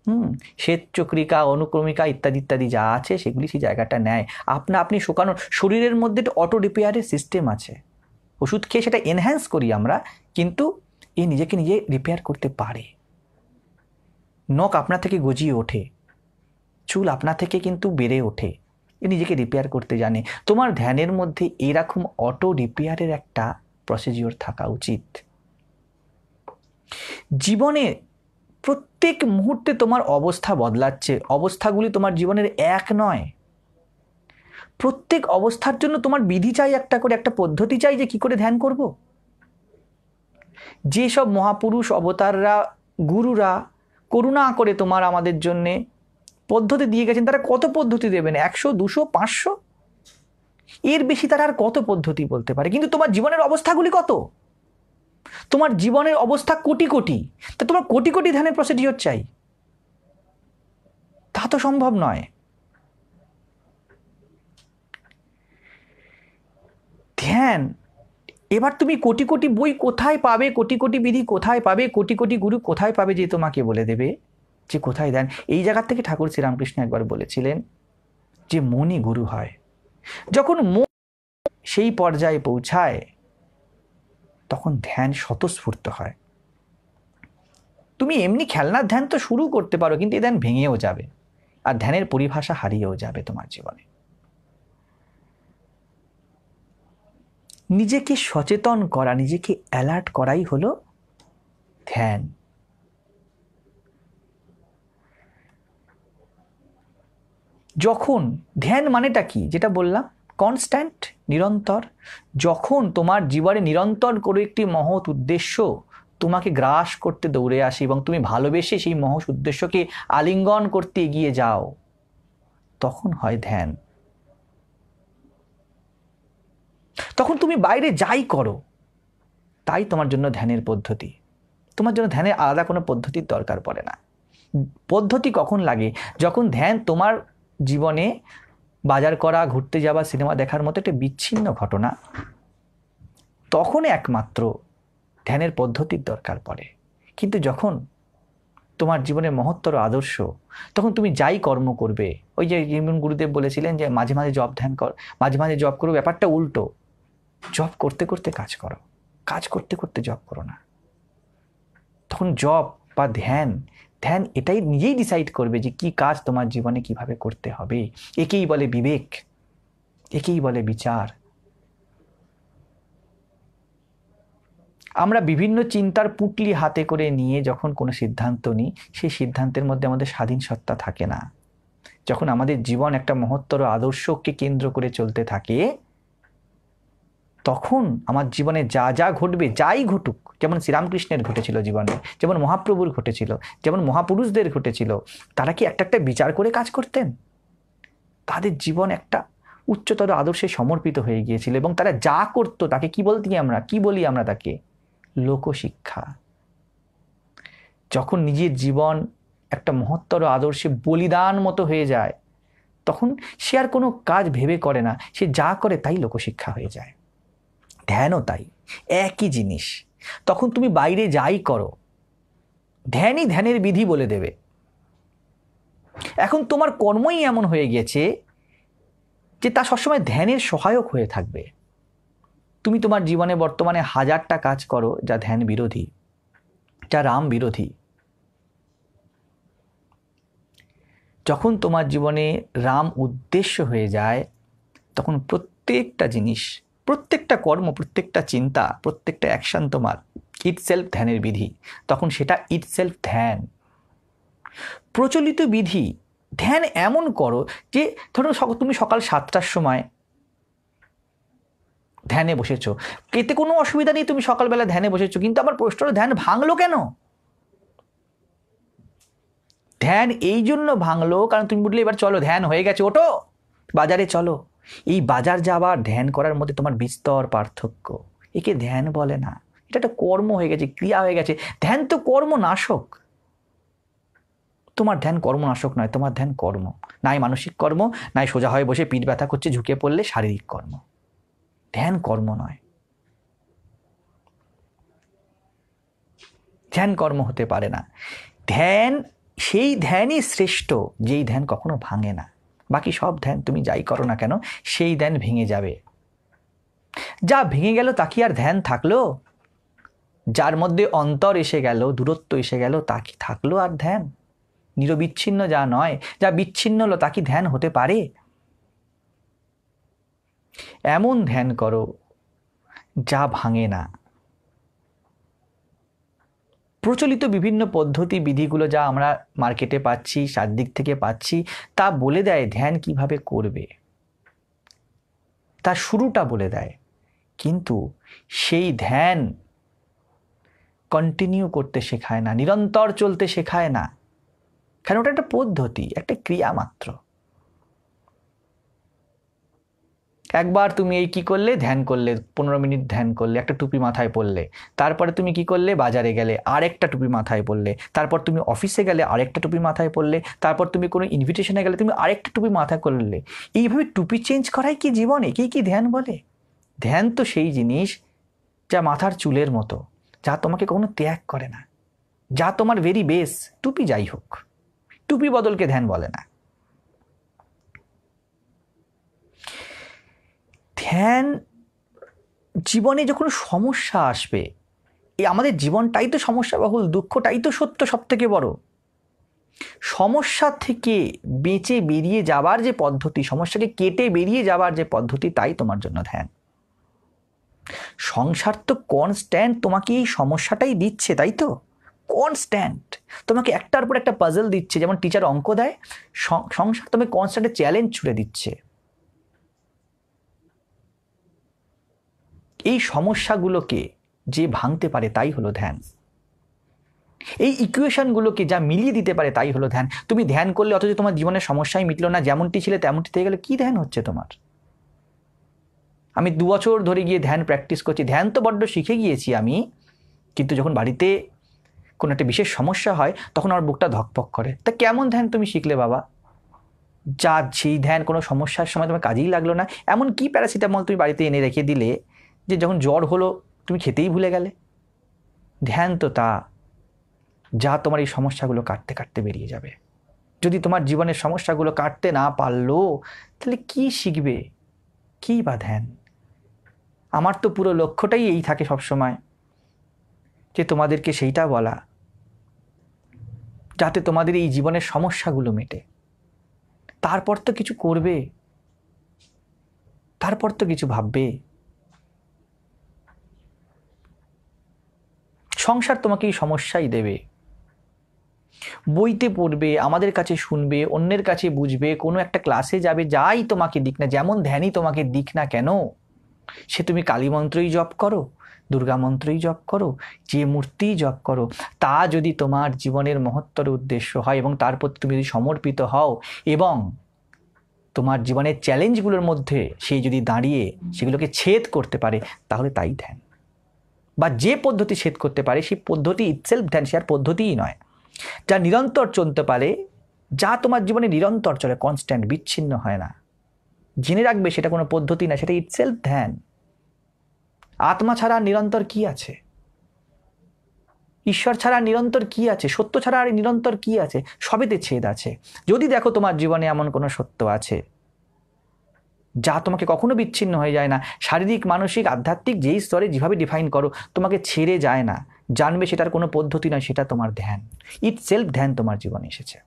হুম শ্বেত চক্রিকা অনুক্রমিকা ইত্যাদি ইত্যাদি যা আছে সেগুলি সেই জায়গাটা নেয় আপনা আপনি শুকানোর শরীরের মধ্যে অটো রিপেয়ারের সিস্টেম আছে ওষুধ খেয়ে সেটা এনহ্যান্স করি আমরা কিন্তু এ নিজেকে নিজে রিপেয়ার করতে পারে নখ আপনা থেকে গজিয়ে ওঠে চুল আপনা থেকে কিন্তু বেড়ে ওঠে নিজেকে রিপেয়ার করতে জানে তোমার ধ্যানের মধ্যে এরকম অটো রিপেয়ারের একটা প্রসিজিওর থাকা উচিত জীবনে প্রত্যেক মুহূর্তে তোমার অবস্থা বদলাচ্ছে অবস্থাগুলি তোমার জীবনের এক নয় প্রত্যেক অবস্থার জন্য তোমার বিধি চাই একটা করে একটা পদ্ধতি চাই যে কি করে ধ্যান করব। যেসব মহাপুরুষ অবতাররা গুরুরা করুণা করে তোমার আমাদের জন্যে পদ্ধতি দিয়ে গেছেন তারা কত পদ্ধতি দেবেন একশো দুশো পাঁচশো এর বেশি তারা আর কত পদ্ধতি বলতে পারে কিন্তু তোমার জীবনের অবস্থাগুলি কত তোমার জীবনের অবস্থা কোটি কোটি তা তোমার কোটি কোটি ধ্যানের প্রসিডিওর চাই তা তো সম্ভব নয় ধ্যান এবার তুমি কোটি কোটি বই কোথায় পাবে কোটি কোটি বিধি কোথায় পাবে কোটি কোটি গুরু কোথায় পাবে যে তোমাকে বলে দেবে যে কোথায় দেন এই জায়গার থেকে ঠাকুর শ্রীরামকৃষ্ণ একবার বলেছিলেন যে মনই গুরু হয় যখন মন সেই পর্যায়ে পৌঁছায় তখন ধ্যান স্বতঃস্ফূর্ত হয় তুমি এমনি খেলনার ধ্যান তো শুরু করতে পারো কিন্তু এই ধ্যান ভেঙেও যাবে আর ধ্যানের পরিভাষা হারিয়েও যাবে তোমার জীবনে নিজেকে সচেতন করা নিজেকে অ্যালার্ট করাই হলো ধ্যান যখন ধ্যান মানেটা কি যেটা বললাম কনস্ট্যান্ট নিরন্তর যখন তোমার জীবনে নিরন্তর করে একটি মহৎ উদ্দেশ্য তোমাকে গ্রাস করতে দৌড়ে আসে এবং তুমি ভালোবেসে সেই মহৎ উদ্দেশ্যকে আলিঙ্গন করতে এগিয়ে যাও তখন হয় ধ্যান তখন তুমি বাইরে যাই করো তাই তোমার জন্য ধ্যানের পদ্ধতি তোমার জন্য ধ্যানের আলাদা কোনো পদ্ধতির দরকার পড়ে না পদ্ধতি কখন লাগে যখন ধ্যান তোমার জীবনে বাজার করা ঘুরতে যাওয়া সিনেমা দেখার মতো একটা বিচ্ছিন্ন ঘটনা তখন একমাত্র ধ্যানের পদ্ধতির দরকার পড়ে কিন্তু যখন তোমার জীবনের মহত্তর আদর্শ তখন তুমি যাই কর্ম করবে ওই যে ইমন গুরুদেব বলেছিলেন যে মাঝে মাঝে জব ধ্যান কর মাঝে মাঝে জব করো ব্যাপারটা উল্টো জব করতে করতে কাজ করো কাজ করতে করতে জব করো না তখন জব বা ধ্যান ধ্যান এটাই নিজেই ডিসাইড করবে যে কি কাজ তোমার জীবনে কিভাবে করতে হবে একেই বলে বিবেক একেই বলে বিচার আমরা বিভিন্ন চিন্তার পুটলি হাতে করে নিয়ে যখন কোনো সিদ্ধান্ত নিই সেই সিদ্ধান্তের মধ্যে আমাদের স্বাধীন সত্তা থাকে না যখন আমাদের জীবন একটা মহত্তর আদর্শকে কেন্দ্র করে চলতে থাকে তখন আমার জীবনে যা যা ঘটবে যাই ঘটুক যেমন শ্রীরামকৃষ্ণের ঘটেছিল জীবনে যেমন মহাপ্রভুর ঘটেছিল যেমন মহাপুরুষদের ঘটেছিল তারা কি একটা একটা বিচার করে কাজ করতেন তাদের জীবন একটা উচ্চতর আদর্শে সমর্পিত হয়ে গিয়েছিল এবং তারা যা করতো তাকে কি বলতি আমরা কি বলি আমরা তাকে লোকশিক্ষা যখন নিজের জীবন একটা মহত্তর আদর্শে বলিদান মতো হয়ে যায় তখন সে আর কোনো কাজ ভেবে করে না সে যা করে তাই লোকশিক্ষা হয়ে যায় ধ্যানও তাই একই জিনিস তখন তুমি বাইরে যাই করো ধ্যানই ধ্যানের বিধি বলে দেবে এখন তোমার কর্মই এমন হয়ে গিয়েছে যে তা সবসময় ধ্যানের সহায়ক হয়ে থাকবে তুমি তোমার জীবনে বর্তমানে হাজারটা কাজ করো যা ধ্যান বিরোধী যা রাম বিরোধী যখন তোমার জীবনে রাম উদ্দেশ্য হয়ে যায় তখন প্রত্যেকটা জিনিস প্রত্যেকটা কর্ম প্রত্যেকটা চিন্তা প্রত্যেকটা অ্যাকশান তোমার ইট সেলফ ধ্যানের বিধি তখন সেটা ইট সেলফ ধ্যান প্রচলিত বিধি ধ্যান এমন করো যে ধরো তুমি সকাল সাতটার সময় ধ্যানে বসেছ এতে কোনো অসুবিধা নেই তুমি সকালবেলা ধ্যানে বসেছো কিন্তু আমার প্রশ্নটা ধ্যান ভাঙলো কেন ধ্যান এই জন্য ভাঙলো কারণ তুমি বললে এবার চলো ধ্যান হয়ে গেছে ওটো বাজারে চলো এই বাজার যাওয়া ধ্যান করার মধ্যে তোমার বিস্তর পার্থক্য একে ধ্যান বলে না এটা একটা কর্ম হয়ে গেছে ক্রিয়া হয়ে গেছে ধ্যান তো কর্মনাশক তোমার ধ্যান কর্মনাশক নয় তোমার ধ্যান কর্ম নাই মানসিক কর্ম নাই সোজা হয়ে বসে পিঠ ব্যথা করছে ঝুঁকে পড়লে শারীরিক কর্ম ধ্যান কর্ম নয় ধ্যান কর্ম হতে পারে না ধ্যান সেই ধ্যানই শ্রেষ্ঠ যেই ধ্যান কখনো ভাঙে না বাকি সব ধ্যান তুমি যাই করো না কেন সেই ধ্যান ভেঙে যাবে যা ভেঙে গেল তা কি আর ধ্যান থাকলো যার মধ্যে অন্তর এসে গেল দূরত্ব এসে গেল তা কি থাকলো আর ধ্যান নিরবিচ্ছিন্ন যা নয় যা বিচ্ছিন্ন হলো তা কি ধ্যান হতে পারে এমন ধ্যান করো যা ভাঙে না প্রচলিত বিভিন্ন পদ্ধতি বিধিগুলো যা আমরা মার্কেটে পাচ্ছি দিক থেকে পাচ্ছি তা বলে দেয় ধ্যান কিভাবে করবে তা শুরুটা বলে দেয় কিন্তু সেই ধ্যান কন্টিনিউ করতে শেখায় না নিরন্তর চলতে শেখায় না কারণ ওটা একটা পদ্ধতি একটা ক্রিয়া মাত্র একবার তুমি এই কি করলে ধ্যান করলে পনেরো মিনিট ধ্যান করলে একটা টুপি মাথায় পরলে তারপরে তুমি কি করলে বাজারে গেলে আরেকটা টুপি মাথায় পরলে তারপর তুমি অফিসে গেলে আরেকটা টুপি মাথায় পরলে তারপর তুমি কোনো ইনভিটেশনে গেলে তুমি আরেকটা টুপি মাথায় করলে এইভাবে টুপি চেঞ্জ করাই কি জীবনে কি কি ধ্যান বলে ধ্যান তো সেই জিনিস যা মাথার চুলের মতো যা তোমাকে কখনো ত্যাগ করে না যা তোমার ভেরি বেস টুপি যাই হোক টুপি বদলকে ধ্যান বলে না ধ্যান জীবনে যখন সমস্যা আসবে এই আমাদের জীবনটাই তো সমস্যা বহুল দুঃখটাই তো সত্য সব থেকে বড় সমস্যা থেকে বেঁচে বেরিয়ে যাবার যে পদ্ধতি সমস্যাকে কেটে বেরিয়ে যাবার যে পদ্ধতি তাই তোমার জন্য ধ্যান সংসার তো কনস্ট্যান্ট তোমাকে এই সমস্যাটাই দিচ্ছে তাই তো কনস্ট্যান্ট তোমাকে একটার পর একটা পাজল দিচ্ছে যেমন টিচার অঙ্ক দেয় সংসার তোমাকে কনস্ট্যান্টে চ্যালেঞ্জ ছুড়ে দিচ্ছে এই সমস্যাগুলোকে যে ভাঙতে পারে তাই হলো ধ্যান এই ইকুয়েশনগুলোকে যা মিলিয়ে দিতে পারে তাই হলো ধ্যান তুমি ধ্যান করলে অথচ তোমার জীবনের সমস্যাই মিটলো না যেমনটি ছিলে তেমনটি থেকে গেলে কী ধ্যান হচ্ছে তোমার আমি দু বছর ধরে গিয়ে ধ্যান প্র্যাকটিস করছি ধ্যান তো বড্ড শিখে গিয়েছি আমি কিন্তু যখন বাড়িতে কোনো একটা বিশেষ সমস্যা হয় তখন আমার বুকটা ধকপক করে তা কেমন ধ্যান তুমি শিখলে বাবা যা সেই ধ্যান কোনো সমস্যার সময় তোমার কাজেই লাগলো না এমন কি প্যারাসিটামল তুমি বাড়িতে এনে রেখে দিলে যে যখন জ্বর হলো তুমি খেতেই ভুলে গেলে ধ্যান তো তা যা তোমার এই সমস্যাগুলো কাটতে কাটতে বেরিয়ে যাবে যদি তোমার জীবনের সমস্যাগুলো কাটতে না পারলো তাহলে কি শিখবে কী বা ধ্যান আমার তো পুরো লক্ষ্যটাই এই থাকে সবসময় যে তোমাদেরকে সেইটা বলা যাতে তোমাদের এই জীবনের সমস্যাগুলো মেটে তারপর তো কিছু করবে তারপর তো কিছু ভাববে সংসার তোমাকে এই সমস্যাই দেবে বইতে পড়বে আমাদের কাছে শুনবে অন্যের কাছে বুঝবে কোনো একটা ক্লাসে যাবে যাই তোমাকে দিক না যেমন ধ্যানই তোমাকে দিক না কেন সে তুমি কালী মন্ত্রই জপ করো দুর্গা মন্ত্রই জপ করো যে মূর্তি জপ করো তা যদি তোমার জীবনের মহত্তর উদ্দেশ্য হয় এবং তার প্রতি তুমি যদি সমর্পিত হও এবং তোমার জীবনের চ্যালেঞ্জগুলোর মধ্যে সে যদি দাঁড়িয়ে সেগুলোকে ছেদ করতে পারে তাহলে তাই ধ্যান বা যে পদ্ধতি শেদ করতে পারে সেই পদ্ধতি ইটসেলফ ধ্যান শেয়ার পদ্ধতিই নয় যা নিরন্তর চলতে পারে যা তোমার জীবনে নিরন্তর চলে কনস্ট্যান্ট বিচ্ছিন্ন হয় না জেনে রাখবে সেটা কোনো পদ্ধতি না সেটা ইটসেলফ ধ্যান আত্মা ছাড়া নিরন্তর কি আছে ঈশ্বর ছাড়া নিরন্তর কি আছে সত্য ছাড়া আর নিরন্তর কি আছে সবেতে ছেদ আছে যদি দেখো তোমার জীবনে এমন কোনো সত্য আছে যা তোমাকে কখনো বিচ্ছিন্ন হয়ে যায় না শারীরিক মানসিক আধ্যাত্মিক যেই স্তরে যেভাবে ডিফাইন করো তোমাকে ছেড়ে যায় না জানবে সেটার কোনো পদ্ধতি নয় সেটা তোমার ধ্যান ইট সেলফ ধ্যান তোমার জীবনে এসেছে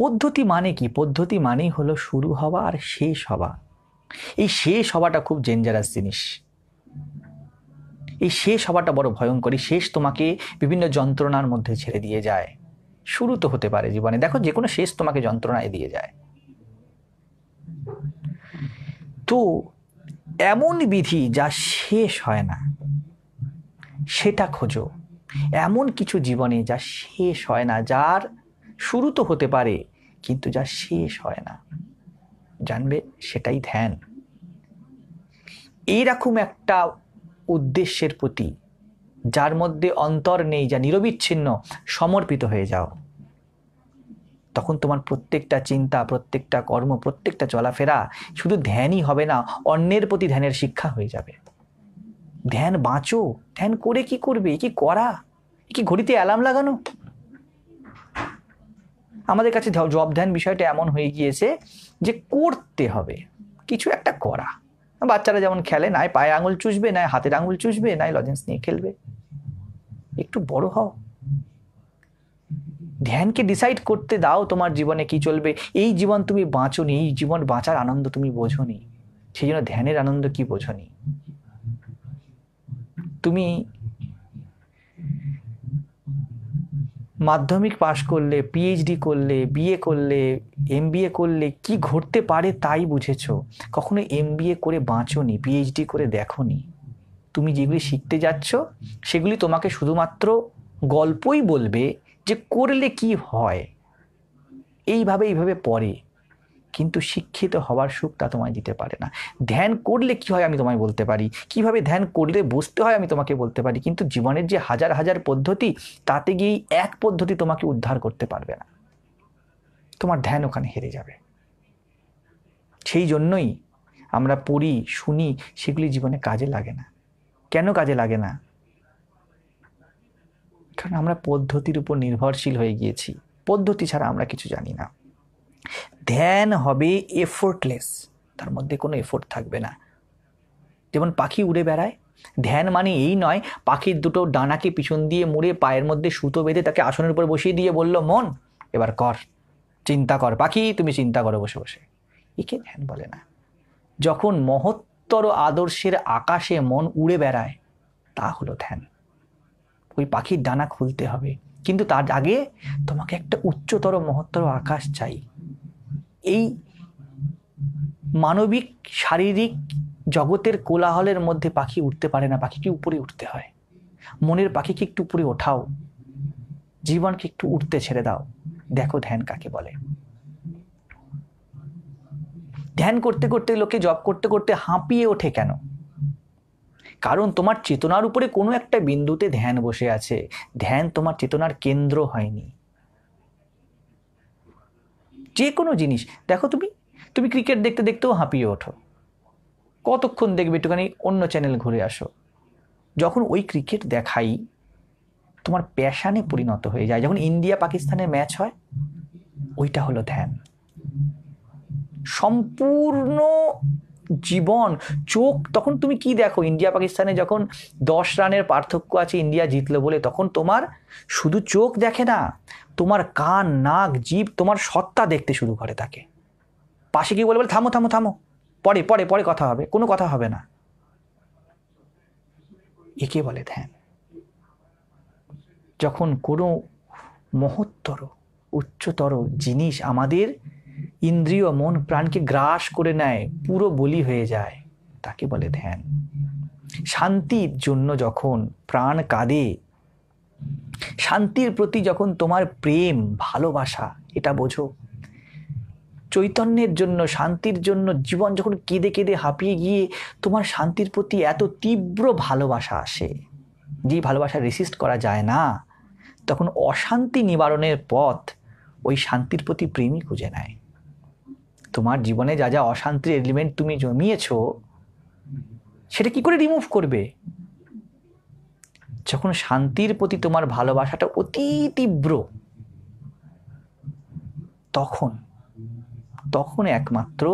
পদ্ধতি মানে কি পদ্ধতি মানেই হলো শুরু হওয়া আর শেষ হওয়া এই শেষ হওয়াটা খুব ডেঞ্জারাস জিনিস এই শেষ হওয়াটা বড় ভয়ঙ্করী শেষ তোমাকে বিভিন্ন যন্ত্রণার মধ্যে ছেড়ে দিয়ে যায় শুরু তো হতে পারে জীবনে দেখো যে কোনো শেষ তোমাকে যন্ত্রণায় দিয়ে যায় তো এমন বিধি যা শেষ হয় না সেটা খোঁজো এমন কিছু জীবনে যা শেষ হয় না যার শুরু তো হতে পারে কিন্তু যা শেষ হয় না জানবে সেটাই ধ্যান এইরকম একটা উদ্দেশ্যের প্রতি যার মধ্যে অন্তর নেই যা নিরবিচ্ছিন্ন সমর্পিত হয়ে যাও তখন তোমার প্রত্যেকটা চিন্তা প্রত্যেকটা কর্ম প্রত্যেকটা চলাফেরা শুধু ধ্যানই হবে না অন্যের প্রতি ধ্যানের শিক্ষা হয়ে যাবে ধ্যান বাঁচো ধ্যান করে কি করবে কি করা কি ঘড়িতে অ্যালার্ম লাগানো আমাদের কাছে জব ধ্যান বিষয়টা এমন হয়ে গিয়েছে যে করতে হবে কিছু একটা করা বাচ্চারা যেমন খেলে নাই পায়ে আঙুল চুষবে নাই হাতের আঙুল চুষবে নাই লজেন্স নিয়ে খেলবে একটু বড় হও ধ্যানকে ডিসাইড করতে দাও তোমার জীবনে কি চলবে এই জীবন তুমি বাঁচো নি এই জীবন বাঁচার আনন্দ তুমি বোঝো নি সেই জন্য ধ্যানের আনন্দ কি বোঝো নি তুমি মাধ্যমিক পাশ করলে পিএইচডি করলে বিএ করলে এমবিএ করলে কি ঘটতে পারে তাই বুঝেছো কখনো এমবিএ করে বাঁচোনি পিএইচডি করে দেখোনি তুমি যেগুলি শিখতে যাচ্ছ সেগুলি তোমাকে শুধুমাত্র গল্পই বলবে যে করলে কি হয় এইভাবে এইভাবে পড়ে কিন্তু শিক্ষিত হওয়ার সুখ তা তোমায় দিতে পারে না ধ্যান করলে কি হয় আমি তোমায় বলতে পারি কিভাবে ধ্যান করলে বুঝতে হয় আমি তোমাকে বলতে পারি কিন্তু জীবনের যে হাজার হাজার পদ্ধতি তাতে গিয়ে এক পদ্ধতি তোমাকে উদ্ধার করতে পারবে না তোমার ধ্যান ওখানে হেরে যাবে সেই জন্যই আমরা পড়ি শুনি সেগুলি জীবনে কাজে লাগে না কেন কাজে লাগে না কারণ আমরা পদ্ধতির উপর নির্ভরশীল হয়ে গিয়েছি পদ্ধতি ছাড়া আমরা কিছু জানি না ধ্যান হবে এফোর্টলেস তার মধ্যে কোনো এফোর্ট থাকবে না যেমন পাখি উড়ে বেড়ায় ধ্যান মানে এই নয় পাখির দুটো ডানাকে পিছন দিয়ে মুড়ে পায়ের মধ্যে সুতো বেঁধে তাকে আসনের উপর বসিয়ে দিয়ে বলল মন এবার কর চিন্তা কর পাখি তুমি চিন্তা করো বসে বসে একে ধ্যান বলে না যখন মহত্তর আদর্শের আকাশে মন উড়ে বেড়ায় তা হলো ধ্যান ওই পাখির ডানা খুলতে হবে কিন্তু তার আগে তোমাকে একটা উচ্চতর মহত্তর আকাশ চাই এই মানবিক শারীরিক জগতের কোলাহলের মধ্যে পাখি উঠতে পারে না পাখিকে উপরে উঠতে হয় মনের পাখিকে একটু উপরে ওঠাও জীবনকে একটু উঠতে ছেড়ে দাও দেখো ধ্যান কাকে বলে ধ্যান করতে করতে লোকে জব করতে করতে হাঁপিয়ে ওঠে কেন কারণ তোমার চেতনার উপরে কোনো একটা বিন্দুতে ধ্যান বসে আছে ধ্যান তোমার চেতনার কেন্দ্র হয়নি যে কোনো জিনিস দেখো তুমি তুমি ক্রিকেট দেখতে দেখতেও হাঁপিয়ে ওঠো কতক্ষণ দেখবে একটুখানি অন্য চ্যানেল ঘুরে আসো যখন ওই ক্রিকেট দেখাই তোমার প্যাশানে পরিণত হয়ে যায় যখন ইন্ডিয়া পাকিস্তানের ম্যাচ হয় ওইটা হলো ধ্যান সম্পূর্ণ জীবন চোখ তখন তুমি কি দেখো ইন্ডিয়া পাকিস্তানে যখন দশ রানের পার্থক্য আছে ইন্ডিয়া জিতলো বলে তখন তোমার শুধু চোখ দেখে না তোমার কান নাক জীব তোমার সত্তা দেখতে শুরু করে তাকে পাশে কি বলে বলে থামো থামো থামো পরে পরে পরে কথা হবে কোনো কথা হবে না একে বলে ধ্যান যখন কোনো মহত্তর উচ্চতর জিনিস আমাদের ইন্দ্রিয় মন প্রাণকে গ্রাস করে নেয় পুরো বলি হয়ে যায় তাকে বলে ধ্যান শান্তির জন্য যখন প্রাণ কাঁদে শান্তির প্রতি যখন তোমার প্রেম ভালোবাসা এটা বোঝো চৈতন্যের জন্য শান্তির জন্য জীবন যখন কেঁদে কেঁদে হাঁপিয়ে গিয়ে তোমার শান্তির প্রতি এত তীব্র ভালোবাসা আসে যেই ভালোবাসা রেসিস্ট করা যায় না তখন অশান্তি নিবারণের পথ ওই শান্তির প্রতি প্রেমই খুঁজে নেয় তোমার জীবনে যা যা অশান্তির এলিমেন্ট তুমি জমিয়েছো সেটা কি করে রিমুভ করবে যখন শান্তির প্রতি তোমার ভালোবাসাটা অতি তীব্র তখন তখন একমাত্র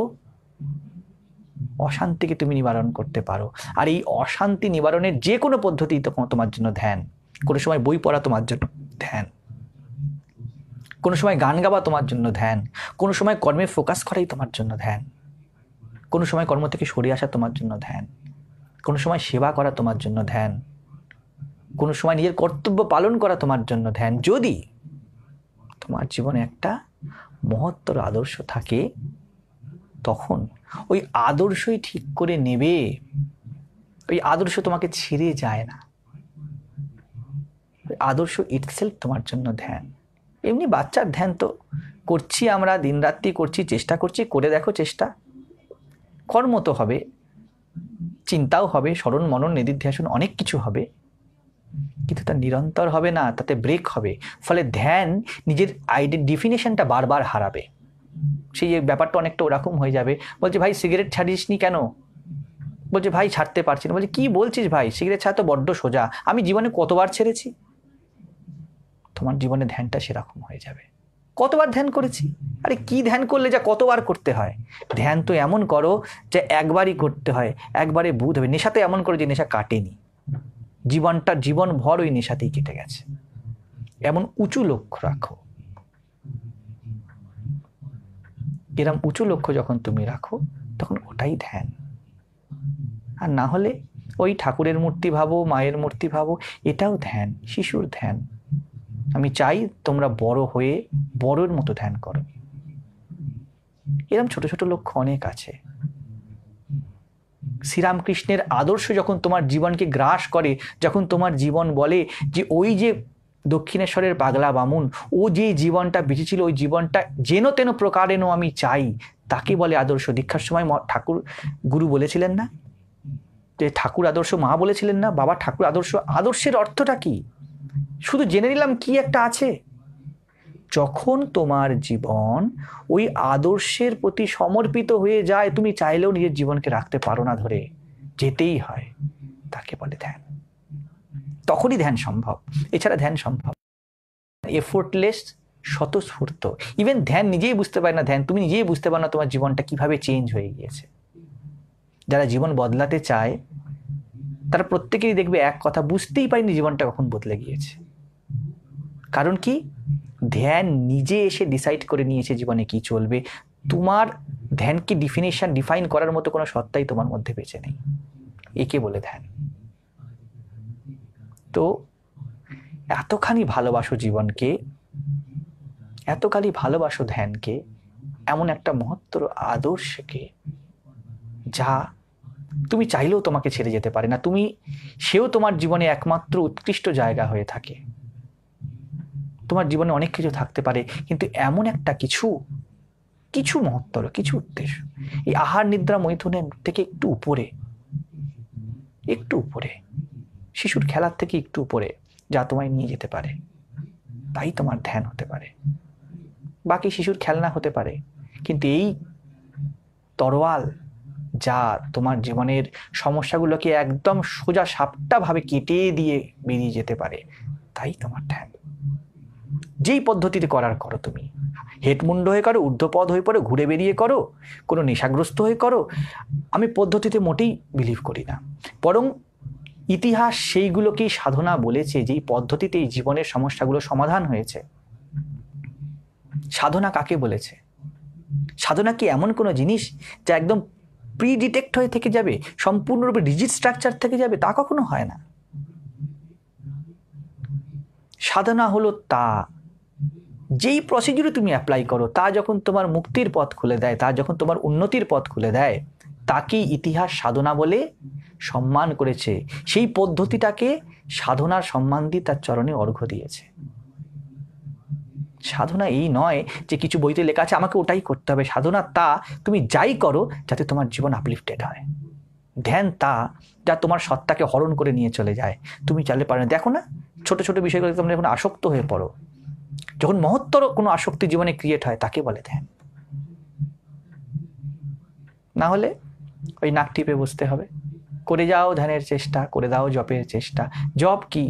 অশান্তিকে তুমি নিবারণ করতে পারো আর এই অশান্তি নিবারণের যে কোনো পদ্ধতি তখন তোমার জন্য ধ্যান কোনো সময় বই পড়া তোমার জন্য ধ্যান কোনো সময় গান গাওয়া তোমার জন্য ধ্যান কোনো সময় কর্মে ফোকাস করাই তোমার জন্য ধ্যান কোনো সময় কর্ম থেকে সরে আসা তোমার জন্য ধ্যান কোনো সময় সেবা করা তোমার জন্য ধ্যান কোনো সময় নিজের কর্তব্য পালন করা তোমার জন্য ধ্যান যদি তোমার জীবনে একটা মহত্তর আদর্শ থাকে তখন ওই আদর্শই ঠিক করে নেবে ওই আদর্শ তোমাকে ছেড়ে যায় না ওই আদর্শ ইটসেলফ তোমার জন্য ধ্যান এমনি বাচ্চার ধ্যান তো করছি আমরা দিনরাত্রি করছি চেষ্টা করছি করে দেখো চেষ্টা কর্ম তো হবে চিন্তাও হবে স্মরণ মনন নিদিধ্যাসন অনেক কিছু হবে কিন্তু তা নিরন্তর হবে না তাতে ব্রেক হবে ফলে ধ্যান নিজের আইডি ডিফিনেশনটা বারবার হারাবে সেই ব্যাপারটা অনেকটা ওরকম হয়ে যাবে বলছে ভাই সিগারেট ছাড়িস নি কেন বলছে ভাই ছাড়তে পারছি না বলছে কী বলছিস ভাই সিগারেট ছাড়া তো বড্ড সোজা আমি জীবনে কতবার ছেড়েছি তোমার জীবনে ধ্যানটা সেরকম হয়ে যাবে কতবার ধ্যান করেছি আরে কি ধ্যান করলে যা কতবার করতে হয় ধ্যান তো এমন করো যে একবারই করতে হয় একবারে বুধ হবে নেশাতে এমন করো যে নেশা কাটেনি জীবনটা জীবন ভর ওই নেশাতেই কেটে গেছে এমন উঁচু লক্ষ্য রাখো এরম উঁচু লক্ষ্য যখন তুমি রাখো তখন ওটাই ধ্যান আর না হলে ওই ঠাকুরের মূর্তি ভাবো মায়ের মূর্তি ভাবো এটাও ধ্যান শিশুর ধ্যান আমি চাই তোমরা বড় হয়ে বড়ের মতো ধ্যান করো এরম ছোট ছোট লক্ষ্য অনেক আছে শ্রীরামকৃষ্ণের আদর্শ যখন তোমার জীবনকে গ্রাস করে যখন তোমার জীবন বলে যে ওই যে দক্ষিণেশ্বরের পাগলা বামুন ও যে জীবনটা বেঁচেছিল ওই জীবনটা যেন তেন প্রকারেন আমি চাই তাকে বলে আদর্শ দীক্ষার সময় ঠাকুর গুরু বলেছিলেন না যে ঠাকুর আদর্শ মা বলেছিলেন না বাবা ঠাকুর আদর্শ আদর্শের অর্থটা কী শুধু জেনে নিলাম কি একটা আছে যখন তোমার জীবন ওই আদর্শের প্রতি সমর্পিত হয়ে যায় তুমি চাইলেও নিজের জীবনকে রাখতে পারো না ধরে যেতেই হয় তাকে বলে ধ্যান তখনই ধ্যান সম্ভব এছাড়া ধ্যান সম্ভব এফোর্টলেস স্বতঃস্ফূর্ত ইভেন ধ্যান নিজেই বুঝতে পারে না ধ্যান তুমি নিজেই বুঝতে পারো না তোমার জীবনটা কিভাবে চেঞ্জ হয়ে গিয়েছে যারা জীবন বদলাতে চায় তারা প্রত্যেকেই দেখবে এক কথা বুঝতেই পারেনি জীবনটা কখন বদলে গিয়েছে কারণ কি ধ্যান নিজে এসে ডিসাইড করে নিয়েছে জীবনে কি চলবে তোমার ধ্যানকে ডিফিনেশন ডিফাইন করার মতো কোনো সত্তাই তোমার মধ্যে বেঁচে নেই একে বলে ধ্যান তো এতখানি ভালোবাসো জীবনকে এতখানি ভালোবাসো ধ্যানকে এমন একটা মহত্তর আদর্শকে যা তুমি চাইলেও তোমাকে ছেড়ে যেতে পারে না তুমি সেও তোমার জীবনে একমাত্র উৎকৃষ্ট জায়গা হয়ে থাকে তোমার জীবনে অনেক কিছু থাকতে পারে কিন্তু এমন একটা কিছু কিছু মহত্তর কিছু উদ্দেশ্য এই আহার নিদ্রা মৈথুনের থেকে একটু উপরে একটু উপরে শিশুর খেলার থেকে একটু উপরে যা তোমায় নিয়ে যেতে পারে তাই তোমার ধ্যান হতে পারে বাকি শিশুর খেলনা হতে পারে কিন্তু এই তরোয়াল যা তোমার জীবনের সমস্যাগুলোকে একদম সোজা সাপটাভাবে কেটে দিয়ে বেরিয়ে যেতে পারে তাই তোমার ধ্যান যেই পদ্ধতিতে করার করো তুমি হেটমুন্ড হয়ে করো ঊর্ধ্বপদ হয়ে পড়ো ঘুরে বেরিয়ে করো কোনো নেশাগ্রস্ত হয়ে করো আমি পদ্ধতিতে মোটেই বিলিভ করি না বরং ইতিহাস সেইগুলোকেই সাধনা বলেছে যেই পদ্ধতিতে এই জীবনের সমস্যাগুলো সমাধান হয়েছে সাধনা কাকে বলেছে সাধনা কি এমন কোনো জিনিস যা একদম প্রি ডিটেক্ট হয়ে থেকে যাবে সম্পূর্ণরূপে রিজিট স্ট্রাকচার থেকে যাবে তা কখনো হয় না সাধনা হলো তা যেই প্রসিডিউরে তুমি অ্যাপ্লাই করো তা যখন তোমার মুক্তির পথ খুলে দেয় তা যখন তোমার উন্নতির পথ খুলে দেয় তাকেই ইতিহাস সাধনা বলে সম্মান করেছে সেই পদ্ধতিটাকে সাধনার সম্মান দিয়ে তার চরণে অর্ঘ্য দিয়েছে সাধনা এই নয় যে কিছু বইতে লেখা আছে আমাকে ওটাই করতে হবে সাধনা তা তুমি যাই করো যাতে তোমার জীবন আপলিফটেড হয় ধ্যান তা যা তোমার সত্তাকে হরণ করে নিয়ে চলে যায় তুমি চালে পারে দেখো না ছোট ছোট বিষয়গুলো তোমরা এখন আসক্ত হয়ে পড়ো যখন মহত্তর কোনো আসক্তি জীবনে ক্রিয়েট হয় তাকে বলে ধ্যান না হলে ওই নাক টিপে বসতে হবে করে যাও ধ্যানের চেষ্টা করে দাও জপের চেষ্টা জপ কি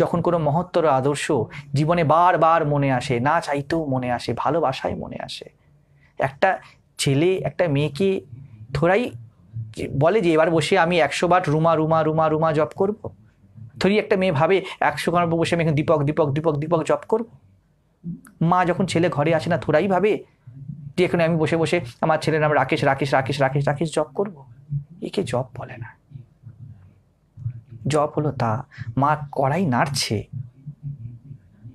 যখন কোনো মহত্তর আদর্শ জীবনে বারবার মনে আসে না চাইতেও মনে আসে ভালোবাসায় মনে আসে একটা ছেলে একটা মেয়েকে থোড়াই বলে যে এবার বসে আমি একশো বার রুমা রুমা রুমা রুমা জপ করবো ধরি একটা মেয়ে ভাবে একশো গান বসে আমি এখন দীপক দীপক দীপক দীপক জপ করব মা যখন ছেলে ঘরে আসে না থোড়াই ভাবে যে এখানে আমি বসে বসে আমার ছেলের নাম রাকেশ রাকেশ রাকেশ রাকেশ রাকেশ জব করব একে জব বলে না জব হলো তা মা কড়াই নাড়ছে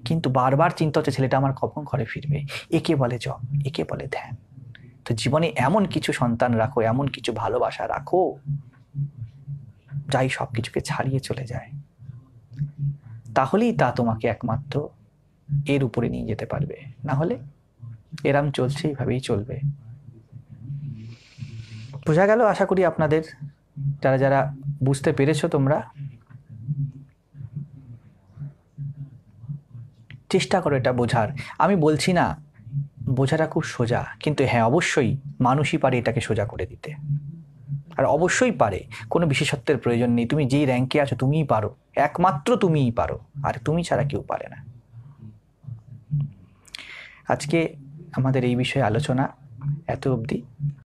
কিন্তু বারবার চিন্তা হচ্ছে ছেলেটা আমার কখন ঘরে ফিরবে একে বলে জব একে বলে ধ্যান তো জীবনে এমন কিছু সন্তান রাখো এমন কিছু ভালোবাসা রাখো যাই সব কিছুকে ছাড়িয়ে চলে যায় তাহলেই তা তোমাকে একমাত্র এর উপরে নিয়ে যেতে পারবে না হলে এরাম চলছে এইভাবেই চলবে বোঝা গেল আশা করি আপনাদের যারা যারা বুঝতে পেরেছ তোমরা চেষ্টা করো এটা বোঝার আমি বলছি না বোঝাটা খুব সোজা কিন্তু হ্যাঁ অবশ্যই মানুষই পারে এটাকে সোজা করে দিতে আর অবশ্যই পারে কোনো বিশেষত্বের প্রয়োজন নেই তুমি যেই র্যাঙ্কে আছো তুমিই পারো একমাত্র তুমিই পারো আর তুমি ছাড়া কেউ পারে না আজকে আমাদের এই বিষয়ে আলোচনা এত অবধি